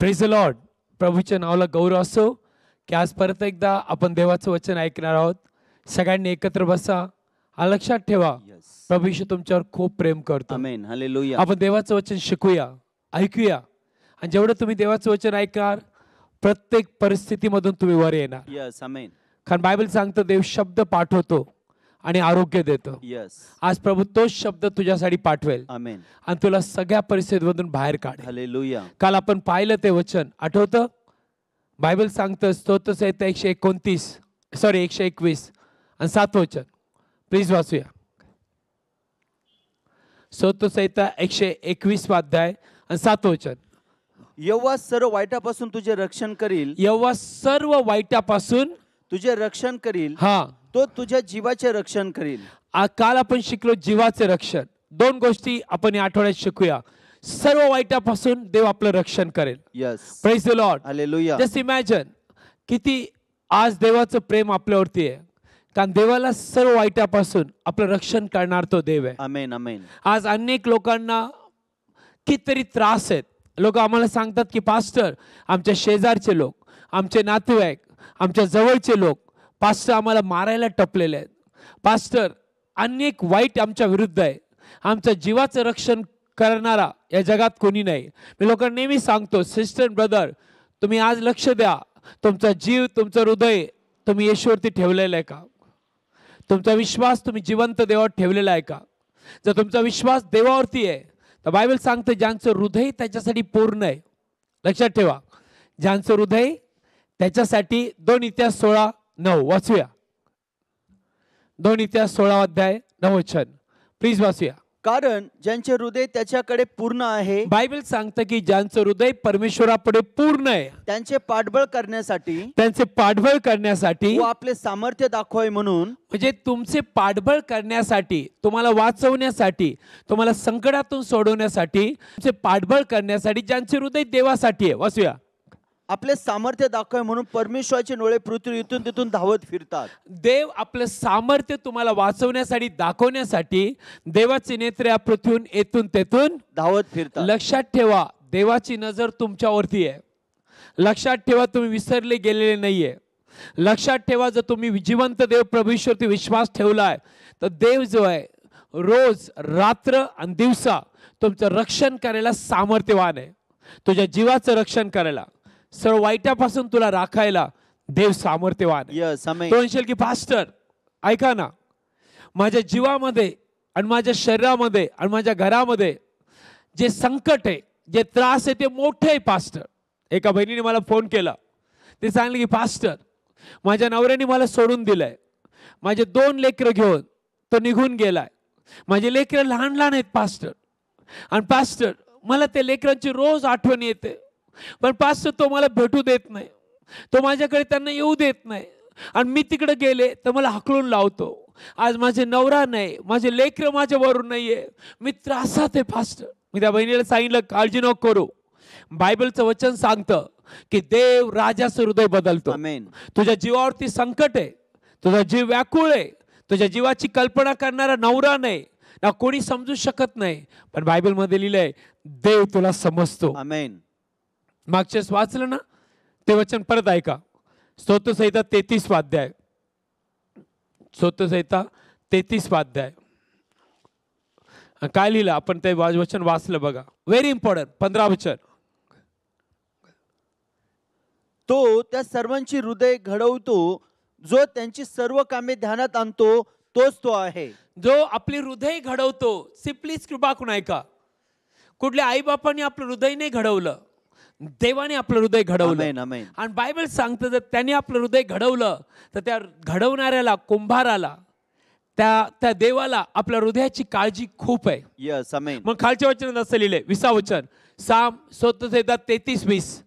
Praise Lord प्रभूच्या नावाला गौरव असो की आज परत एकदा आपण देवाचं वचन ऐकणार आहोत सगळ्यांनी एकत्र बसा हा लक्षात ठेवा प्रभूशी तुमच्यावर खूप प्रेम करतो आपण देवाचं वचन शिकूया ऐकूया आणि जेवढं तुम्ही देवाचं वचन ऐकणार प्रत्येक परिस्थितीमधून तुम्ही वर येणार कारण बायबल सांगतो देव शब्द पाठवतो आणि आरोग्य देतो येस आज प्रभू तोच शब्द तुझ्यासाठी पाठवेल आणि तुला सगळ्या परिस्थितीमधून बाहेर काढेल हालेलुया काल आपण पाहिलं ते वचन आठवतं बायबल सांगतं स्वतः येतं एकशे एकोणतीस सॉरी एकशे एकवीस आणि सात वचन प्लीज वाचूया सहिता एकशे एकवीस स्वाध्याय आणि सात वचन यहोवा सर्व वाईटापासून तुझे रक्षण करील यव्वा सर्व वाईटापासून तुझे रक्षण करील हा तो तुझ्या जीवाचे रक्षण करील काल आपण शिकलो जीवाचे रक्षण दोन गोष्टी आपण या आठवड्यात शिकूया सर्व वाईटापासून देव आपलं रक्षण करेल yes the Lord hallelujah just imagine किती आज देवाचं प्रेम आपल्यावरती आहे कारण देवाला सर्व वाईटापासून आपलं रक्षण करणार तो देव आहे अमेन अमेन आज अनेक लोकांना कितीतरी त्रास आहेत लोक आम्हाला सांगतात की पास्टर आमच्या शेजारचे लोक आमचे नातेवाईक आमच्या जवळचे लोक पास्टर आम्हाला मारायला टपलेले आहेत पास्टर अनेक वाईट आमच्या विरुद्ध आहे आमच्या जीवाचं रक्षण करणारा या जगात कोणी नाही मी लोकांना नेहमी सांगतो सिस्टर ब्रदर तुम्ही आज लक्ष द्या तुमचा जीव तुमचं हृदय तुम्ही येशूवरती ठेवलेलं आहे का तुमचा विश्वास तुम्ही जिवंत देवावर ठेवलेला आहे का जर तुमचा विश्वास देवावरती आहे तर बायबल सांगतं ज्यांचं हृदय त्याच्यासाठी पूर्ण आहे लक्षात ठेवा ज्यांचं हृदय त्याच्यासाठी दोन इतिहास सोळा नऊ वाचूया दोन इतिहास सोळा अध्याय नऊ वचन प्लीज वाचूया कारण ज्यांचे हृदय त्याच्याकडे पूर्ण आहे बायबल सांगतं की ज्यांचं हृदय परमेश्वरापुढे पूर्ण आहे त्यांचे पाठबळ करण्यासाठी त्यांचे पाठबळ करण्यासाठी आपले सामर्थ्य दाखवाय म्हणून म्हणजे तुमचे पाठबळ करण्यासाठी तुम्हाला वाचवण्यासाठी तुम्हाला संकटातून सोडवण्यासाठी तुमचे पाठबळ करण्यासाठी ज्यांचे हृदय देवासाठी आहे वाचूया आपले सामर्थ्य दाखवाय म्हणून परमेश्वराचे डोळे पृथ्वी इथून तिथून धावत फिरतात देव आपलं सामर्थ्य तुम्हाला वाचवण्यासाठी दाखवण्यासाठी देवाचे नेत्र या पृथ्वीहून येथून तेथून धावत फिरतात लक्षात ठेवा देवाची नजर तुमच्यावरती आहे लक्षात ठेवा तुम्ही विसरले गेलेले नाहीये लक्षात ठेवा जर तुम्ही जिवंत देव प्रभूश्वरती विश्वास ठेवला आहे तर देव जो आहे रोज रात्र आणि दिवसा तुमचं रक्षण करायला सामर्थ्यवान आहे तुझ्या जीवाचं रक्षण करायला सर्व वाईटापासून तुला राखायला देव सामर्थ्यवान म्हणशील की पास्टर ऐका ना माझ्या जीवामध्ये आणि माझ्या शरीरामध्ये आणि माझ्या घरामध्ये जे संकट आहे जे त्रास आहे ते मोठे आहे पास्टर एका बहिणीने मला फोन केला ते सांगले की पास्टर माझ्या नवऱ्याने मला सोडून दिलंय माझे दोन लेकरं घेऊन तो निघून गेलाय माझे लेकर लहान लहान आहेत पास्टर आणि पास्टर मला ते लेकरांची रोज आठवण येते पण पास्टर तो मला भेटू देत नाही तो माझ्याकडे त्यांना येऊ देत नाही आणि मी तिकडे गेले तर मला हकलून लावतो आज माझे नवरा नाही माझे लेकर माझ्यावरून नाही आहे मी त्रासात आहे फास्ट मी त्या बहिणीला सांगितलं काळजी नको करू बायबलचं वचन सांगतं की देव राजाचं हृदय बदलतो तुझ्या जीवावरती संकट आहे तुझा जीव व्याकुळ आहे तुझ्या जीवाची कल्पना करणारा नवरा नाही ना कोणी समजू शकत नाही पण बायबलमध्ये लिहिलंय देव तुला समजतो आमेन मागच्यास वाचलं ना ते वचन परत ऐका स्तोत्रसहिता तेहतीस स्वाध्याय स्तोत्रसहिता तेहतीस स्वाध्याय काय लिहिलं आपण ते वचन वाचलं बघा व्हेरी इम्पॉर्टंट पंधरा वचन तो त्या सर्वांची हृदय घडवतो जो त्यांची सर्व कामे ध्यानात आणतो तोच तो आहे जो आपली हृदय घडवतो सिप्लीच कृपा कुणा ऐका कुठल्या बापांनी आपलं हृदय नाही घडवलं देवाने आपलं हृदय घडवलं आणि बायबल सांगतं जर त्याने आपलं हृदय घडवलं तर त्या घडवणाऱ्याला कुंभाराला त्या त्या देवाला आपल्या हृदयाची काळजी खूप आहे मग खालच्या वचनात असं लिहिले विसा वचन साम स्वतः तेहतीस वीस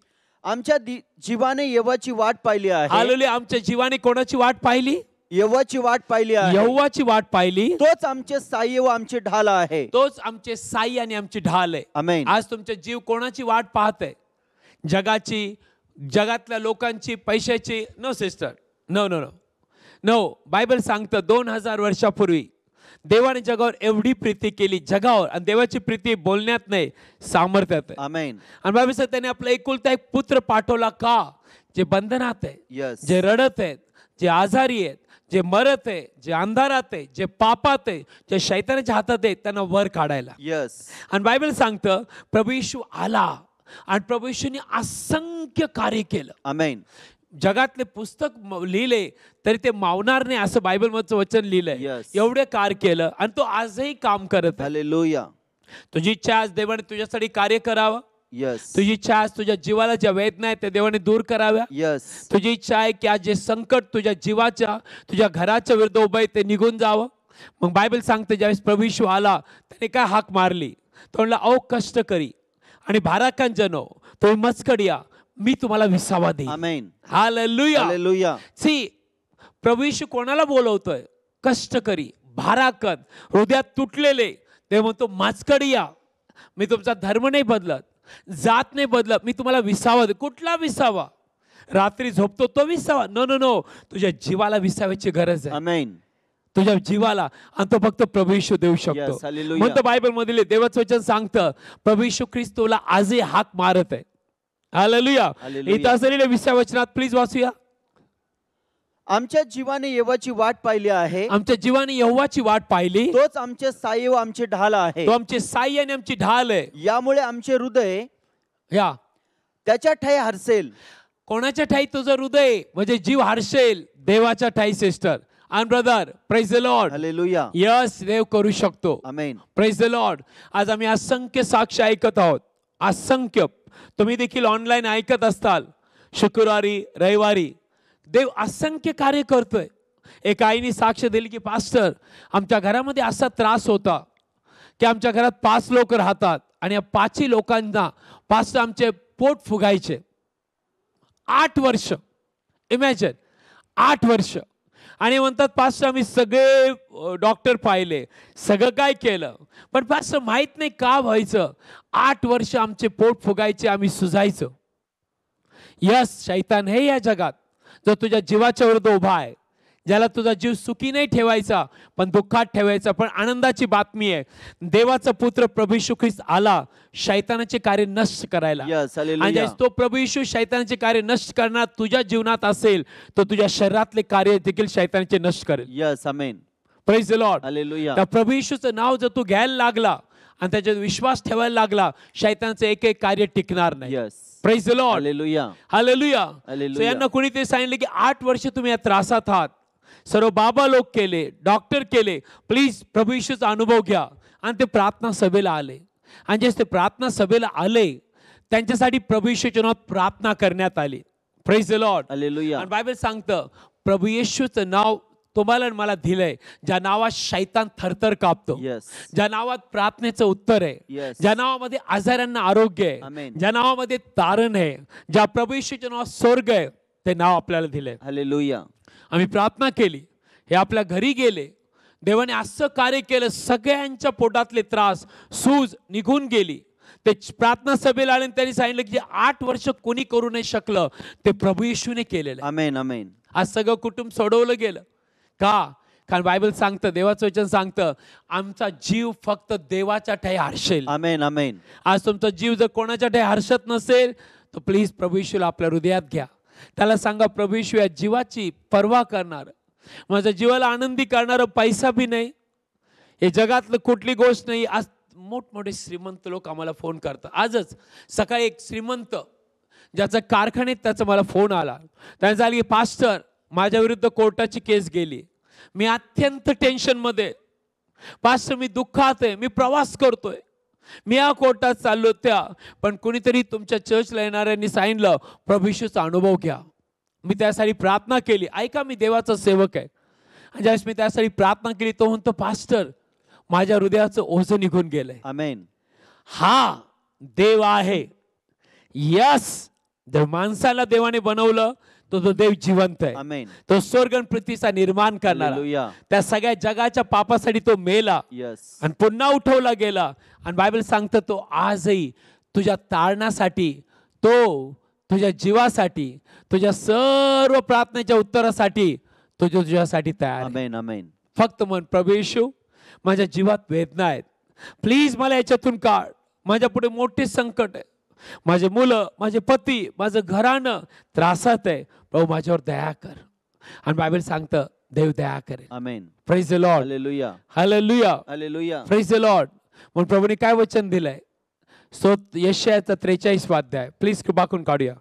आमच्या जीवाने येवाची वाट पाहिली आहे आमच्या जीवाने कोणाची वाट पाहिली येवाची वाट पाहिली आहे यव्वाची वाट पाहिली तोच आमचे साई व आमचे ढाल आहे तोच आमचे साई आणि आमची ढाल आहे आज तुमचा जीव कोणाची वाट पाहत आहे जगाची जगातल्या लोकांची पैशाची no sister no no no no Bible सांगतं दोन हजार वर्षापूर्वी देवाने जगावर एवढी प्रीती केली जगावर आणि देवाची प्रीती बोलण्यात नाही सामर्थ्यात आणि बाबी सर त्याने आपला एकुलता एक पुत्र पाठवला का जे बंधनात आहे जे रडत आहेत जे आजारी आहेत जे मरत आहे जे अंधारात आहे जे पापात आहे जे शैतानाच्या हातात आहे त्यांना वर काढायला यस आणि बायबल सांगतं प्रभू येशू आला आणि प्रभूशूने असंख्य कार्य केलं अमेन जगातले पुस्तक लिहिले तरी ते मावणार नाही असं बायबलमधचं वचन लिहिलंय एवढे कार्य केलं आणि तो आजही काम करत आहे लोया तुझी इच्छा आज देवाने तुझ्यासाठी कार्य करावं Yes. तुझी इच्छा आज तुझ्या जीवाला ज्या वेदना आहेत त्या देवाने दूर कराव्या Yes. तुझी इच्छा आहे की आज जे संकट तुझ्या जीवाच्या तुझ्या घराच्या विरुद्ध उभं आहे ते निघून जावं मग बायबल सांगते ज्यावेळेस प्रभू आला त्याने काय हाक मारली तो म्हणला अहो कष्ट करी आणि भाराकन जणो तुम्ही मस्कडिया मी तुम्हाला विसावा देईन हा लुया सी प्रवेश कोणाला बोलवतोय कष्टकरी भाराकन हृदयात तुटलेले ते म्हणतो माचकडिया मी तुमचा धर्म नाही बदलत जात नाही बदलत मी तुम्हाला विसावा दे कुठला विसावा रात्री झोपतो तो विसावा नो नो नो तुझ्या जीवाला विसाव्याची गरज आहे तुझ्या जीवाला आणि तो फक्त प्रभू येशू देऊ शकतो म्हणतो बायबल मधील देवाचं वचन सांगतं प्रभू येशू ख्रिस्तोला आजही हाक मारत आहे हालेलुया इथं असलेल्या वचनात प्लीज वाचूया आमच्या जीवाने येवाची वाट पाहिली आहे आमच्या जीवाने येव्हाची वाट पाहिली तोच आमचे साई व ढाल आहे तो आमचे साई आणि आमची ढाल आहे यामुळे आमचे हृदय या त्याच्या ठाई हरसेल कोणाच्या ठाई तुझं हृदय म्हणजे जीव हरसेल देवाच्या ठाई sister and brother praise the Lord. Hallelujah. Yes, देव करू शकतो. Amen. Praise the आज आम्ही असंख्य साक्ष ऐकत आहोत. असंख्य तुम्ही देखील ऑनलाईन ऐकत असताल शुक्रवारी रविवारी देव असंख्य कार्य करतोय एका आईने साक्ष दिली की पास्टर आमच्या घरामध्ये असा त्रास होता की आमच्या घरात पाच लोक राहतात आणि या पाचही लोकांना पास्टर आमचे पोट फुगायचे आठ वर्ष इमॅजिन आठ वर्ष आणि म्हणतात पास्टर आम्ही सगळे डॉक्टर पाहिले सगळं काय केलं पण पास्टर माहीत नाही का व्हायचं आठ वर्ष आमचे पोट फुगायचे आम्ही सुजायचं यस शैतान हे या जगात जो तुझ्या जीवाच्या विरुद्ध उभा आहे ज्याला तुझा जीव सुखी नाही ठेवायचा पण दुःखात ठेवायचा पण आनंदाची बातमी आहे देवाचा पुत्र प्रभू यशू ख्रिस्त आला शैतानाचे कार्य नष्ट करायला तो प्रभू यशू शैतानाचे कार्य नष्ट करणार तुझ्या जीवनात असेल तर तुझ्या शरीरातले कार्य देखील शैतानाचे नष्ट करेल यस आमेन प्रेज द प्रभू येशूचं नाव जर तू घ्यायला लागला आणि त्याच्यात विश्वास ठेवायला लागला शैतानचं एक एक कार्य टिकणार नाही praise the Lord hallelujah hallelujah यांना कोणी ते सांगितलं की आठ वर्ष तुम्ही या त्रासात आहात सर्व बाबा लोक केले डॉक्टर केले प्लीज प्रभू येशूचा अनुभव घ्या आणि ते प्रार्थना सभेला आले आणि जे ते प्रार्थना सभेला आले त्यांच्यासाठी प्रभू येशूच्या नावात प्रार्थना करण्यात आली प्रेज द लॉर्ड आणि बायबल सांगतं प्रभू येशूचं नाव तुम्हाला मला दिलंय ज्या नावात शैतान थरथर कापतो ज्या नावात प्रार्थनेचं उत्तर आहे yes. ज्या नावामध्ये आजारांना आरोग्य आहे ज्या नावामध्ये तारण आहे ज्या प्रभू येशूच्या नावात स्वर्ग आहे ते नाव आपल्याला दिलंय हॅले आम्ही प्रार्थना केली हे आपल्या घरी गेले देवाने असं कार्य केलं सगळ्यांच्या पोटातले त्रास सूज निघून गेली ते प्रार्थना सभेला आले त्यांनी सांगितलं की आठ वर्ष कोणी करू नाही शकलं ते प्रभू येशूने केलेलं अमेन अमेन आज सगळं कुटुंब सोडवलं गेलं का कारण बायबल सांगतं देवाचं वचन सांगतं आमचा जीव फक्त देवाच्या ठाई हर्षेल अमेन अमेन आज तुमचा जीव जर कोणाच्या ठाई हर्षत नसेल तर प्लीज प्रभू येशूला आपल्या हृदयात घ्या त्याला सांगा प्रभू या जीवाची पर्वा करणार माझ्या जीवाला आनंदी करणार पैसा बी नाही हे जगातलं कुठली गोष्ट नाही आज मोठमोठे श्रीमंत लोक आम्हाला फोन करतात आजच सकाळी एक श्रीमंत ज्याचा कारखाने त्याचा मला फोन आला त्याने झाली पास्टर विरुद्ध कोर्टाची केस गेली मी अत्यंत टेन्शनमध्ये पास्टर मी दुःखात आहे मी प्रवास करतोय मी या कोर्टात चाललो त्या पण कुणीतरी तुमच्या चर्चला येणाऱ्यांनी सांगितलं प्रभूशूचा अनुभव घ्या मी त्यासाठी प्रार्थना केली ऐका मी देवाचा सेवक आहे ज्यावेळेस मी त्यासाठी प्रार्थना केली तो म्हणतो पास्टर माझ्या हृदयाचं ओझ निघून गेलंय आमेन हा देव आहे यस जर माणसाला देवाने बनवलं तो तो देव जिवंत आहे तो स्वर्ग पृथ्वीचा निर्माण करणार त्या सगळ्या जगाच्या पापासाठी तो मेला आणि पुन्हा उठवला गेला आणि बायबल सांगतो तो आजही तुझ्या ताळण्यासाठी तो तुझ्या जीवासाठी तुझ्या सर्व प्रार्थनेच्या उत्तरासाठी तो जो तुझ्यासाठी तयार फक्त मन प्रवेशू माझ्या जीवात वेदना आहेत प्लीज मला याच्यातून काढ माझ्या पुढे मोठे संकट आहे माझे मुलं माझे पती माझं घरानं त्रासात आहे प्रभू माझ्यावर दया कर आणि बायबल सांगतं देव दया करेल amen praise Lord hallelujah hallelujah hallelujah praise Lord म्हणून प्रभूने काय वचन दिलंय सो यशयाचा त्रेचाळीस स्वाध्याय प्लीज बाकून काढूया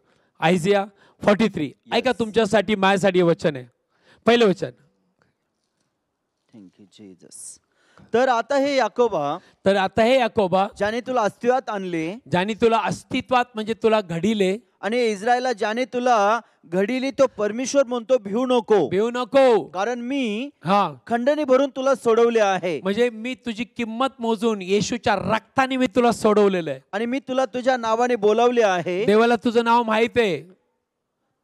आयझिया फॉर्टी थ्री ऐका तुमच्यासाठी माझ्यासाठी वचन आहे पहिलं वचन थँक्यू जेजस तर आता हे याकोबा तर आता हे याकोबा ज्याने तुला अस्तित्वात आणले ज्याने तुला अस्तित्वात म्हणजे तुला घडिले आणि इस्रायला ज्याने तुला घडीली तो परमेश्वर म्हणतो भिऊ नको भिऊ नको कारण मी हा खंडने भरून तुला सोडवले आहे म्हणजे मी तुझी किंमत मोजून येशूच्या रक्ताने मी तुला सोडवलेलं आहे आणि मी तुला तुझ्या नावाने बोलावले आहे देवाला तुझं नाव माहित आहे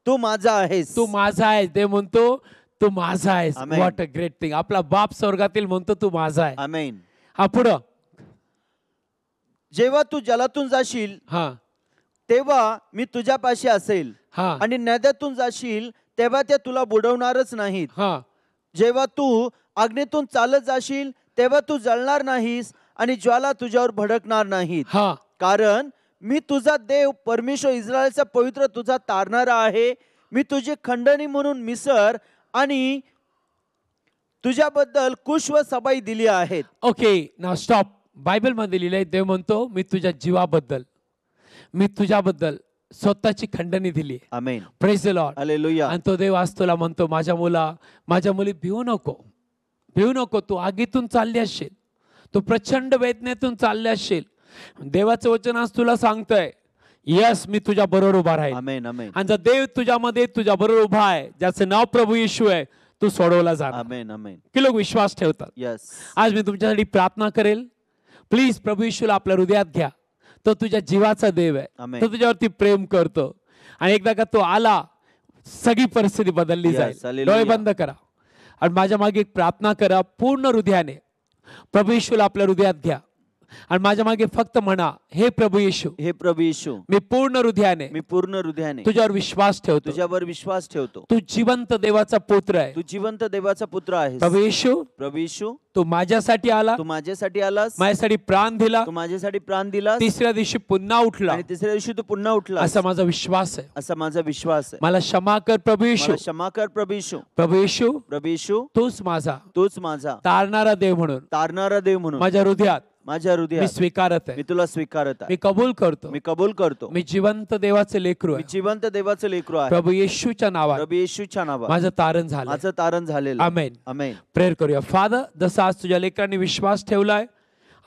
तू माझा आहेस तू माझा आहेस देव म्हणतो तू माझा आहेस व्हॉट अ ग्रेट थिंग आपला बाप स्वर्गातील म्हणतो तू माझा आहे हा पुढं जेव्हा तू जलातून जाशील हा तेव्हा मी तुझ्यापाशी असेल आणि नद्यातून जाशील तेव्हा त्या तुला बुडवणारच नाहीत हा जेव्हा तू अग्नीतून चालत जाशील तेव्हा तू जळणार नाहीस आणि ज्वाला तुझ्यावर भडकणार नाही हा कारण मी तुझा देव परमेश्वर इस्रायलचा पवित्र तुझा तारणारा आहे मी तुझी खंडणी म्हणून मिसर आणि तुझ्याबद्दल कुश व सबाई दिली आहेत ओके ना स्टॉप बायबलमध्ये लिहिलंय देव म्हणतो मी तुझ्या जीवाबद्दल मी तुझ्याबद्दल स्वतःची खंडणी दिली आमेन प्रेज लॉर्ड आणि तो देव आज तुला म्हणतो माझ्या मुला माझ्या मुली भिवू नको भिवू नको तू आगीतून चालली असशील तू प्रचंड वेदनेतून चालले असशील देवाचं वचन आज तुला सांगतोय यस मी तुझ्या बरोबर उभा राहील आणि जर देव तुझ्यामध्ये तुझ्या बरोबर उभा आहे ज्याचं नाव प्रभू येशू आहे तू सोडवला जाणार की लोक विश्वास ठेवतात यस आज मी तुमच्यासाठी प्रार्थना करेल प्लीज प्रभू येशूला आपल्या हृदयात घ्या तो तुझ्या जीवाचा देव आहे तो तुझ्यावरती प्रेम करतो आणि एकदा का तो आला सगळी परिस्थिती बदलली जाईल डोळे बंद करा आणि माझ्या मागे एक प्रार्थना करा पूर्ण हृदयाने प्रभू येशूला आपल्या हृदयात घ्या आणि माझ्या मागे फक्त म्हणा हे प्रभू येशू हे प्रभू येशू मी पूर्ण हृदयाने मी पूर्ण हृदयाने तुझ्यावर विश्वास ठेवतो तुझ्यावर विश्वास ठेवतो तू जिवंत देवाचा पुत्र आहे तू जिवंत देवाचा पुत्र आहे प्रभू येशू प्रभू येशू तू माझ्यासाठी आला तू माझ्यासाठी आलास माझ्यासाठी प्राण दिला तू माझ्यासाठी प्राण दिला तिसऱ्या दिवशी पुन्हा उठला आणि तिसऱ्या दिवशी तू पुन्हा उठला असा माझा विश्वास आहे असा माझा विश्वास आहे मला क्षमा कर प्रभू येशू क्षमा कर प्रभू येशू प्रभू येशू प्रभू येशू तूच माझा तूच माझा तारणारा देव म्हणून तारणारा देव म्हणून माझ्या हृदयात माझ्या हृदयात मी स्वीकारत आहे मी तुला स्वीकारत आहे मी कबूल करतो मी कबूल करतो मी जिवंत देवाचे लेकरू आहे जिवंत देवाचे लेकरू आहे प्रभू येशूच्या नावात प्रभू येशूच्या नावात माझं तारण झालं माझं तारण झालेलं अमेन आमेन प्रेयर करूया फादर जसं आज तुझ्या लेकरांनी विश्वास ठेवलाय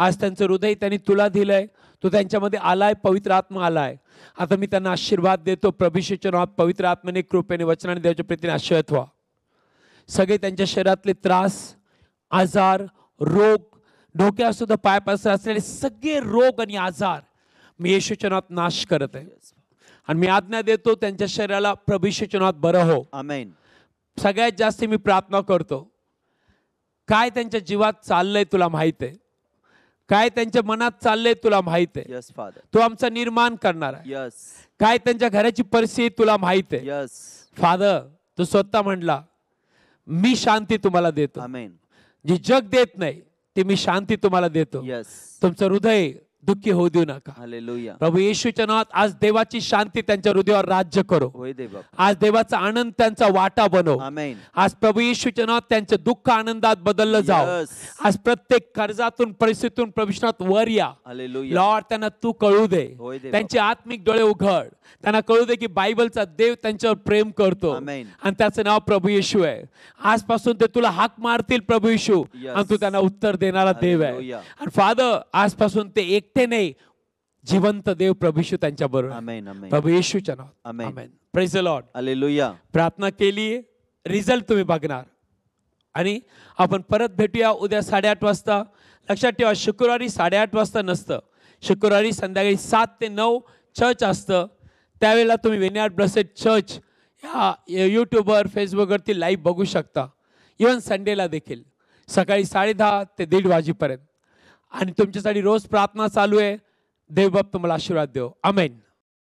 आज त्यांचं हृदय त्यांनी तुला दिलंय तो त्यांच्यामध्ये आलाय पवित्र आत्मा आलाय आता मी त्यांना आशीर्वाद देतो प्रभिषेच्या नावात पवित्र आत्मेने कृपेने वचनाने देवाच्या प्रतीने आश्रयत व्हा सगळे त्यांच्या शरीरातले त्रास आजार रोग डोक्यावर सुद्धा पाय असलेले सगळे रोग आणि आजार मी येशूचनात नाश करत आहे आणि मी आज्ञा देतो त्यांच्या शरीराला प्रभिशोचनात बरं हो आमेन सगळ्यात जास्त मी प्रार्थना करतो काय त्यांच्या जीवात चाललंय तुला माहित आहे काय त्यांच्या मनात चाललंय तुला माहित आहे yes, तो आमचा निर्माण करणार आहे yes. काय त्यांच्या घराची परिस्थिती तुला माहित आहे yes. फादर तू स्वतः म्हणला मी शांती तुम्हाला देतो जी जग देत नाही ती मी शांती तुम्हाला देतो तुमचं हृदय दुःखी होऊ देऊ नका प्रभू येशूच्या नावात आज देवाची शांती त्यांच्या हृदयावर राज्य करो आज देवाचा आनंद त्यांचा वाटा बनव आज प्रभू येशूच्या नावात त्यांचं दुःख आनंदात बदललं जाव आज प्रत्येक कर्जातून परिस्थितीतून प्रविष्णात वर या लॉर्ड त्यांना तू कळू दे त्यांचे आत्मिक डोळे उघड त्यांना कळू दे की बायबलचा देव त्यांच्यावर प्रेम करतो आणि त्याचं नाव प्रभू येशू आहे आजपासून ते तुला हाक मारतील प्रभू येशू आणि तू त्यांना उत्तर देणारा देव आहे आणि फादर आजपासून ते एक नाही जिवंत देव प्रभूशू त्यांच्या बरोबर प्रभू येशूच्या नाव प्रेज लॉर्ड लुया प्रार्थना केली रिझल्ट तुम्ही बघणार आणि आपण परत भेटूया उद्या साडेआठ वाजता लक्षात ठेवा शुक्रवारी साडेआठ वाजता नसतं शुक्रवारी संध्याकाळी सात ते नऊ चर्च असतं त्यावेळेला तुम्ही विनयार्ड ब्रसेट चर्च ह्या यूट्यूबवर फेसबुकवरती लाईव्ह बघू शकता इवन संडेला देखील सकाळी साडे ते दीड वाजेपर्यंत आणि तुमच्यासाठी रोज प्रार्थना चालू आहे देवबाप तुम्हाला आशीर्वाद देव अमेन